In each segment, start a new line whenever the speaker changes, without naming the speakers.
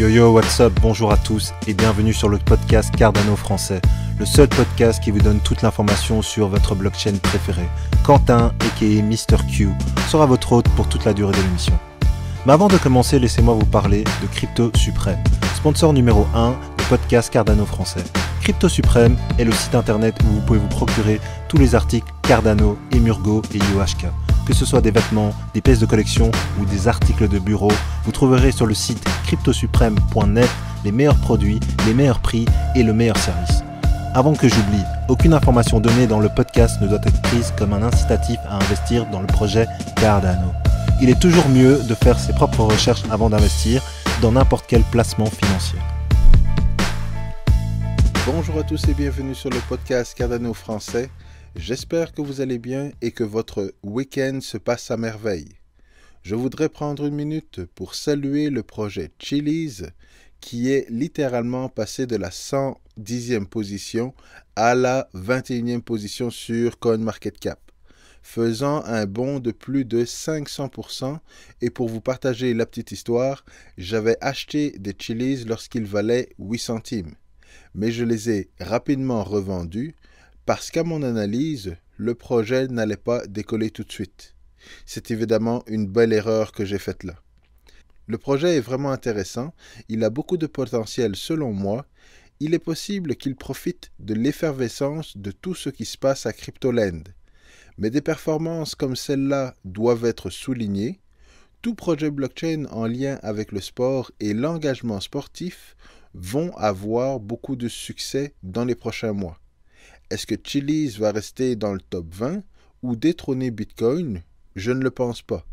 Yo yo, what's up, bonjour à tous et bienvenue sur le podcast Cardano français, le seul podcast qui vous donne toute l'information sur votre blockchain préférée. Quentin, aka Mr. Q, sera votre hôte pour toute la durée de l'émission. Mais avant de commencer, laissez-moi vous parler de Crypto Suprême, sponsor numéro 1 du podcast Cardano français. Crypto Suprême est le site internet où vous pouvez vous procurer tous les articles Cardano, Emurgo et UHK. Que ce soit des vêtements, des pièces de collection ou des articles de bureau, vous trouverez sur le site cryptosuprême.net les meilleurs produits, les meilleurs prix et le meilleur service. Avant que j'oublie, aucune information donnée dans le podcast ne doit être prise comme un incitatif à investir dans le projet Cardano. Il est toujours mieux de faire ses propres recherches avant d'investir dans n'importe quel placement financier. Bonjour à tous et bienvenue sur le podcast Cardano français. J'espère que vous allez bien et que votre week-end se passe à merveille. Je voudrais prendre une minute pour saluer le projet Chili's qui est littéralement passé de la 110e position à la 21e position sur CoinMarketCap faisant un bond de plus de 500%. Et pour vous partager la petite histoire, j'avais acheté des chilis lorsqu'ils valaient 8 centimes. Mais je les ai rapidement revendus parce qu'à mon analyse, le projet n'allait pas décoller tout de suite. C'est évidemment une belle erreur que j'ai faite là. Le projet est vraiment intéressant, il a beaucoup de potentiel selon moi, il est possible qu'il profite de l'effervescence de tout ce qui se passe à CryptoLand. Mais des performances comme celle-là doivent être soulignées. Tout projet blockchain en lien avec le sport et l'engagement sportif vont avoir beaucoup de succès dans les prochains mois. Est-ce que Chili's va rester dans le top 20 ou détrôner Bitcoin Je ne le pense pas.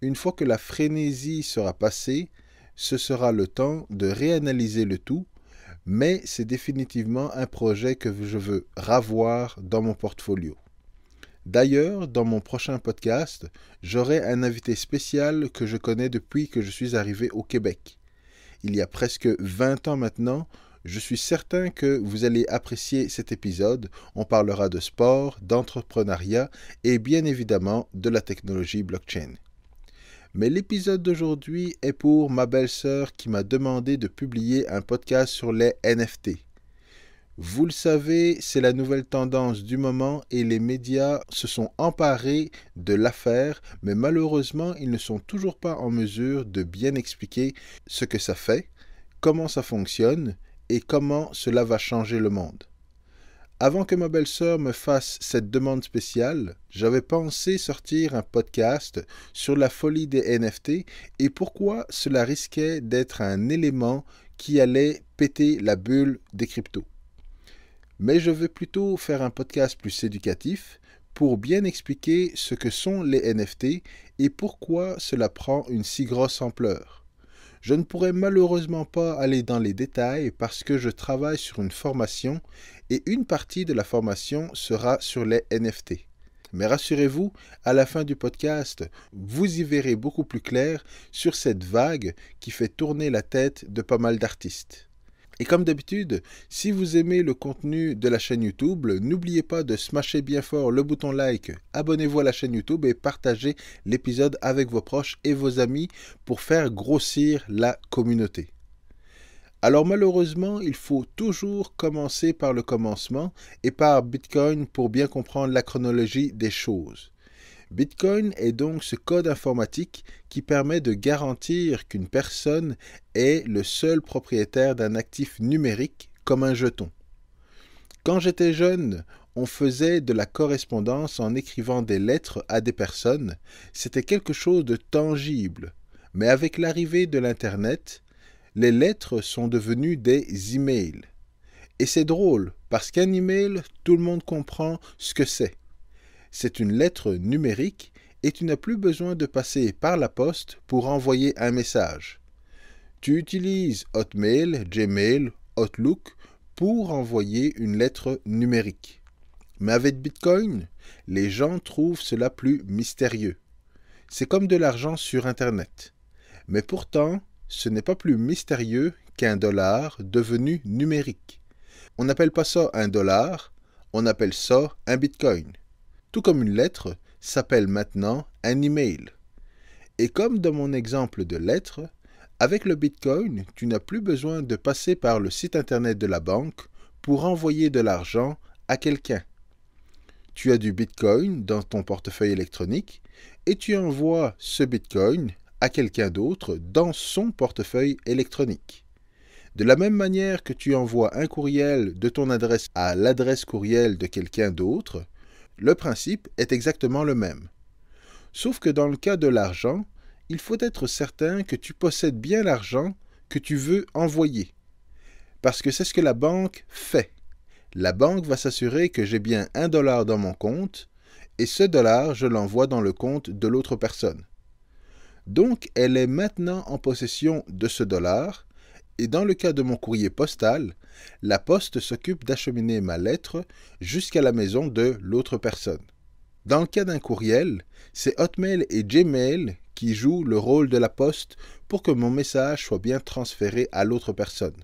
Une fois que la frénésie sera passée, ce sera le temps de réanalyser le tout, mais c'est définitivement un projet que je veux ravoir dans mon portfolio. D'ailleurs, dans mon prochain podcast, j'aurai un invité spécial que je connais depuis que je suis arrivé au Québec. Il y a presque 20 ans maintenant, je suis certain que vous allez apprécier cet épisode. On parlera de sport, d'entrepreneuriat et bien évidemment de la technologie blockchain. Mais l'épisode d'aujourd'hui est pour ma belle-sœur qui m'a demandé de publier un podcast sur les NFT. Vous le savez, c'est la nouvelle tendance du moment et les médias se sont emparés de l'affaire, mais malheureusement, ils ne sont toujours pas en mesure de bien expliquer ce que ça fait, comment ça fonctionne et comment cela va changer le monde. Avant que ma belle-sœur me fasse cette demande spéciale, j'avais pensé sortir un podcast sur la folie des NFT et pourquoi cela risquait d'être un élément qui allait péter la bulle des cryptos. Mais je veux plutôt faire un podcast plus éducatif pour bien expliquer ce que sont les NFT et pourquoi cela prend une si grosse ampleur. Je ne pourrai malheureusement pas aller dans les détails parce que je travaille sur une formation et une partie de la formation sera sur les NFT. Mais rassurez-vous, à la fin du podcast, vous y verrez beaucoup plus clair sur cette vague qui fait tourner la tête de pas mal d'artistes. Et comme d'habitude, si vous aimez le contenu de la chaîne YouTube, n'oubliez pas de smasher bien fort le bouton like, abonnez-vous à la chaîne YouTube et partagez l'épisode avec vos proches et vos amis pour faire grossir la communauté. Alors malheureusement, il faut toujours commencer par le commencement et par Bitcoin pour bien comprendre la chronologie des choses. Bitcoin est donc ce code informatique qui permet de garantir qu'une personne est le seul propriétaire d'un actif numérique comme un jeton. Quand j'étais jeune, on faisait de la correspondance en écrivant des lettres à des personnes, c'était quelque chose de tangible. Mais avec l'arrivée de l'Internet, les lettres sont devenues des emails. Et c'est drôle, parce qu'un email, tout le monde comprend ce que c'est. C'est une lettre numérique et tu n'as plus besoin de passer par la poste pour envoyer un message. Tu utilises Hotmail, Gmail, Outlook pour envoyer une lettre numérique. Mais avec Bitcoin, les gens trouvent cela plus mystérieux. C'est comme de l'argent sur Internet. Mais pourtant, ce n'est pas plus mystérieux qu'un dollar devenu numérique. On n'appelle pas ça un dollar, on appelle ça un bitcoin tout comme une lettre, s'appelle maintenant un email. Et comme dans mon exemple de lettre, avec le Bitcoin, tu n'as plus besoin de passer par le site internet de la banque pour envoyer de l'argent à quelqu'un. Tu as du Bitcoin dans ton portefeuille électronique et tu envoies ce Bitcoin à quelqu'un d'autre dans son portefeuille électronique. De la même manière que tu envoies un courriel de ton adresse à l'adresse courriel de quelqu'un d'autre, le principe est exactement le même. Sauf que dans le cas de l'argent, il faut être certain que tu possèdes bien l'argent que tu veux envoyer. Parce que c'est ce que la banque fait. La banque va s'assurer que j'ai bien un dollar dans mon compte, et ce dollar, je l'envoie dans le compte de l'autre personne. Donc, elle est maintenant en possession de ce dollar, et dans le cas de mon courrier postal, la poste s'occupe d'acheminer ma lettre jusqu'à la maison de l'autre personne. Dans le cas d'un courriel, c'est Hotmail et Gmail qui jouent le rôle de la poste pour que mon message soit bien transféré à l'autre personne.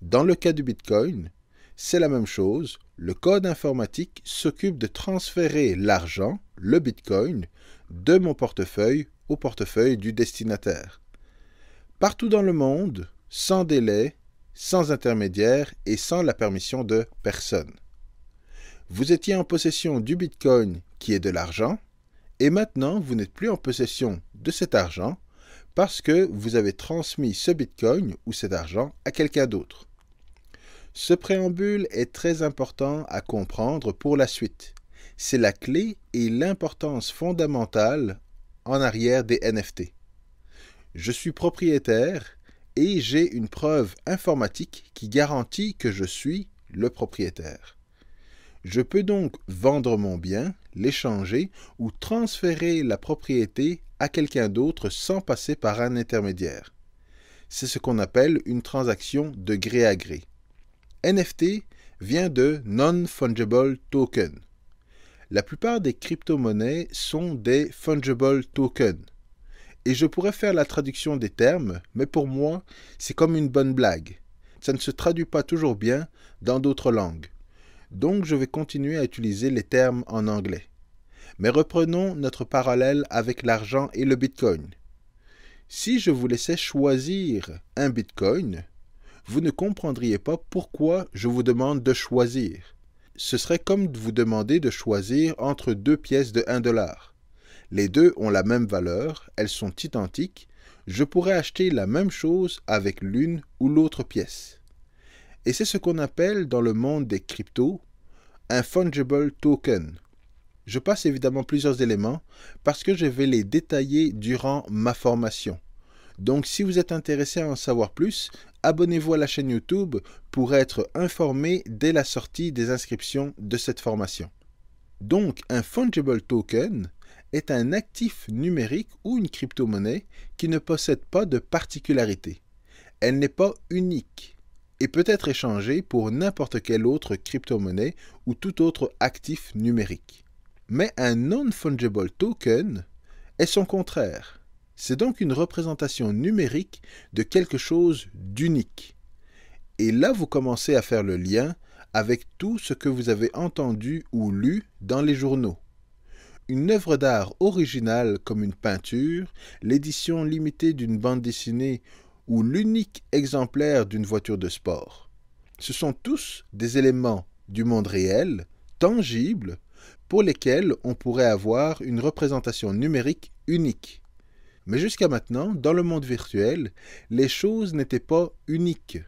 Dans le cas du Bitcoin, c'est la même chose, le code informatique s'occupe de transférer l'argent, le Bitcoin, de mon portefeuille au portefeuille du destinataire. Partout dans le monde, sans délai, sans intermédiaire et sans la permission de personne. Vous étiez en possession du Bitcoin qui est de l'argent, et maintenant vous n'êtes plus en possession de cet argent parce que vous avez transmis ce Bitcoin ou cet argent à quelqu'un d'autre. Ce préambule est très important à comprendre pour la suite. C'est la clé et l'importance fondamentale en arrière des NFT. Je suis propriétaire et j'ai une preuve informatique qui garantit que je suis le propriétaire. Je peux donc vendre mon bien, l'échanger ou transférer la propriété à quelqu'un d'autre sans passer par un intermédiaire. C'est ce qu'on appelle une transaction de gré à gré. NFT vient de Non-Fungible Token. La plupart des crypto-monnaies sont des Fungible Tokens et je pourrais faire la traduction des termes, mais pour moi, c'est comme une bonne blague. Ça ne se traduit pas toujours bien dans d'autres langues. Donc je vais continuer à utiliser les termes en anglais. Mais reprenons notre parallèle avec l'argent et le Bitcoin. Si je vous laissais choisir un Bitcoin, vous ne comprendriez pas pourquoi je vous demande de choisir. Ce serait comme vous demander de choisir entre deux pièces de 1 dollar. Les deux ont la même valeur, elles sont identiques. Je pourrais acheter la même chose avec l'une ou l'autre pièce. Et c'est ce qu'on appelle dans le monde des cryptos un fungible token. Je passe évidemment plusieurs éléments parce que je vais les détailler durant ma formation. Donc si vous êtes intéressé à en savoir plus, abonnez-vous à la chaîne YouTube pour être informé dès la sortie des inscriptions de cette formation. Donc un fungible token, est un actif numérique ou une crypto-monnaie qui ne possède pas de particularité. Elle n'est pas unique et peut être échangée pour n'importe quelle autre crypto-monnaie ou tout autre actif numérique. Mais un non-fungible token est son contraire. C'est donc une représentation numérique de quelque chose d'unique. Et là, vous commencez à faire le lien avec tout ce que vous avez entendu ou lu dans les journaux une œuvre d'art originale comme une peinture, l'édition limitée d'une bande dessinée ou l'unique exemplaire d'une voiture de sport. Ce sont tous des éléments du monde réel, tangibles, pour lesquels on pourrait avoir une représentation numérique unique. Mais jusqu'à maintenant, dans le monde virtuel, les choses n'étaient pas uniques.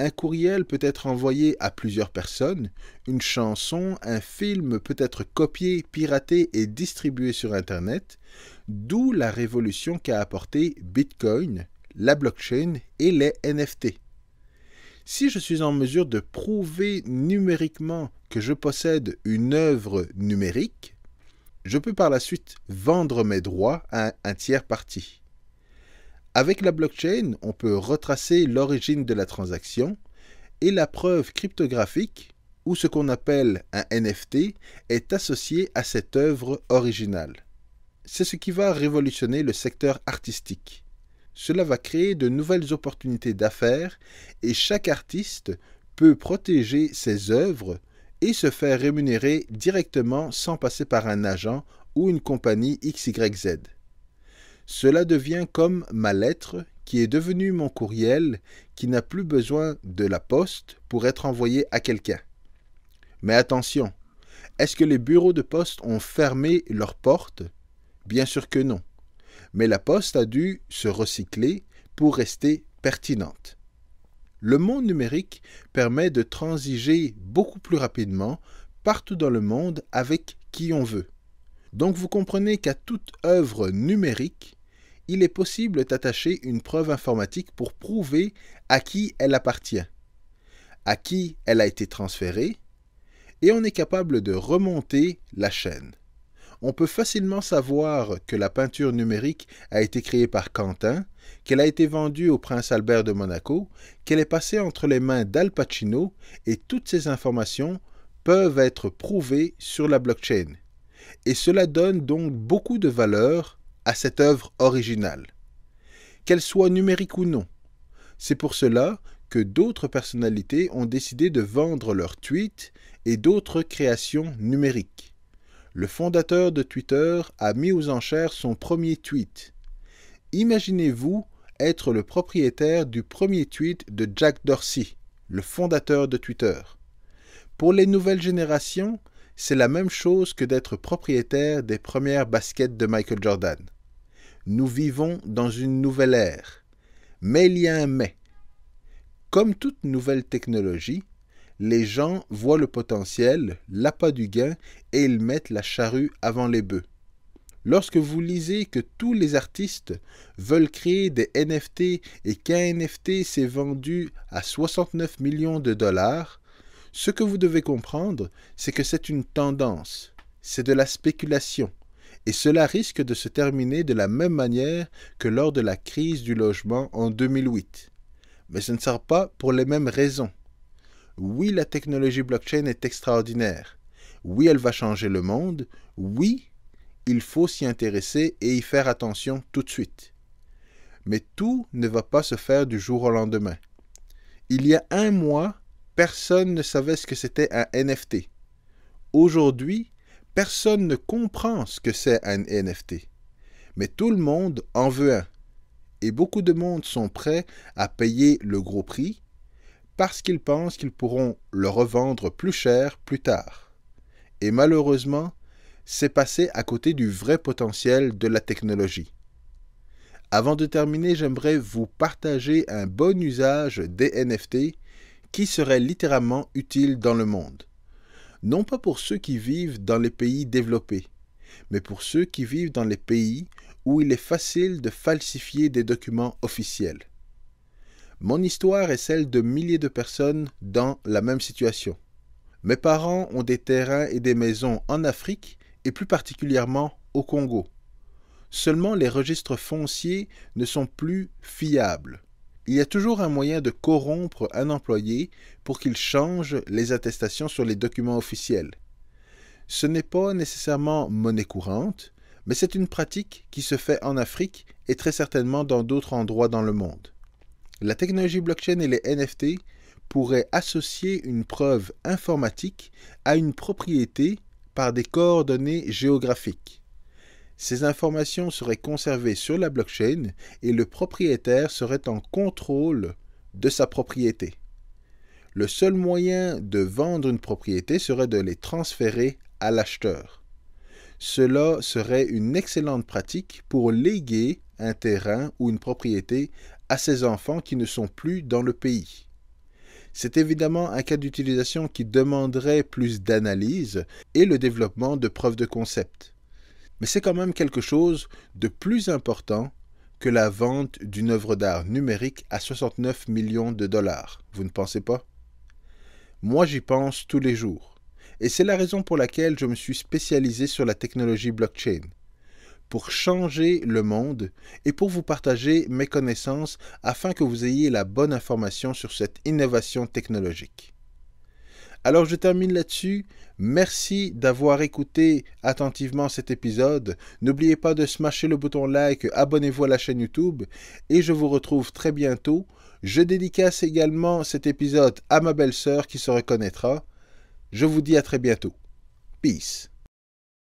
Un courriel peut être envoyé à plusieurs personnes, une chanson, un film peut être copié, piraté et distribué sur Internet, d'où la révolution qu'a apporté Bitcoin, la blockchain et les NFT. Si je suis en mesure de prouver numériquement que je possède une œuvre numérique, je peux par la suite vendre mes droits à un tiers parti. Avec la blockchain, on peut retracer l'origine de la transaction et la preuve cryptographique, ou ce qu'on appelle un NFT, est associée à cette œuvre originale. C'est ce qui va révolutionner le secteur artistique. Cela va créer de nouvelles opportunités d'affaires et chaque artiste peut protéger ses œuvres et se faire rémunérer directement sans passer par un agent ou une compagnie XYZ. Cela devient comme ma lettre qui est devenue mon courriel, qui n'a plus besoin de la poste pour être envoyé à quelqu'un. Mais attention, est-ce que les bureaux de poste ont fermé leurs portes Bien sûr que non. Mais la poste a dû se recycler pour rester pertinente. Le monde numérique permet de transiger beaucoup plus rapidement partout dans le monde avec qui on veut. Donc vous comprenez qu'à toute œuvre numérique, il est possible d'attacher une preuve informatique pour prouver à qui elle appartient, à qui elle a été transférée, et on est capable de remonter la chaîne. On peut facilement savoir que la peinture numérique a été créée par Quentin, qu'elle a été vendue au prince Albert de Monaco, qu'elle est passée entre les mains d'Al Pacino, et toutes ces informations peuvent être prouvées sur la blockchain. Et cela donne donc beaucoup de valeur à cette œuvre originale, qu'elle soit numérique ou non. C'est pour cela que d'autres personnalités ont décidé de vendre leurs tweets et d'autres créations numériques. Le fondateur de Twitter a mis aux enchères son premier tweet. Imaginez-vous être le propriétaire du premier tweet de Jack Dorsey, le fondateur de Twitter. Pour les nouvelles générations, c'est la même chose que d'être propriétaire des premières baskets de Michael Jordan. Nous vivons dans une nouvelle ère. Mais il y a un mais. Comme toute nouvelle technologie, les gens voient le potentiel, l'appât du gain, et ils mettent la charrue avant les bœufs. Lorsque vous lisez que tous les artistes veulent créer des NFT et qu'un NFT s'est vendu à 69 millions de dollars, ce que vous devez comprendre, c'est que c'est une tendance, c'est de la spéculation et cela risque de se terminer de la même manière que lors de la crise du logement en 2008. Mais ce ne sera pas pour les mêmes raisons. Oui, la technologie blockchain est extraordinaire. Oui, elle va changer le monde. Oui, il faut s'y intéresser et y faire attention tout de suite. Mais tout ne va pas se faire du jour au lendemain. Il y a un mois, personne ne savait ce que c'était un NFT. Aujourd'hui, Personne ne comprend ce que c'est un NFT, mais tout le monde en veut un. Et beaucoup de monde sont prêts à payer le gros prix parce qu'ils pensent qu'ils pourront le revendre plus cher plus tard. Et malheureusement, c'est passé à côté du vrai potentiel de la technologie. Avant de terminer, j'aimerais vous partager un bon usage des NFT qui serait littéralement utile dans le monde non pas pour ceux qui vivent dans les pays développés, mais pour ceux qui vivent dans les pays où il est facile de falsifier des documents officiels. Mon histoire est celle de milliers de personnes dans la même situation. Mes parents ont des terrains et des maisons en Afrique et plus particulièrement au Congo. Seulement les registres fonciers ne sont plus fiables il y a toujours un moyen de corrompre un employé pour qu'il change les attestations sur les documents officiels. Ce n'est pas nécessairement monnaie courante, mais c'est une pratique qui se fait en Afrique et très certainement dans d'autres endroits dans le monde. La technologie blockchain et les NFT pourraient associer une preuve informatique à une propriété par des coordonnées géographiques. Ces informations seraient conservées sur la blockchain et le propriétaire serait en contrôle de sa propriété. Le seul moyen de vendre une propriété serait de les transférer à l'acheteur. Cela serait une excellente pratique pour léguer un terrain ou une propriété à ses enfants qui ne sont plus dans le pays. C'est évidemment un cas d'utilisation qui demanderait plus d'analyse et le développement de preuves de concept mais c'est quand même quelque chose de plus important que la vente d'une œuvre d'art numérique à 69 millions de dollars, vous ne pensez pas Moi j'y pense tous les jours, et c'est la raison pour laquelle je me suis spécialisé sur la technologie blockchain, pour changer le monde et pour vous partager mes connaissances afin que vous ayez la bonne information sur cette innovation technologique. Alors je termine là-dessus. Merci d'avoir écouté attentivement cet épisode. N'oubliez pas de smasher le bouton like, abonnez-vous à la chaîne YouTube et je vous retrouve très bientôt. Je dédicace également cet épisode à ma belle-sœur qui se reconnaîtra. Je vous dis à très bientôt. Peace.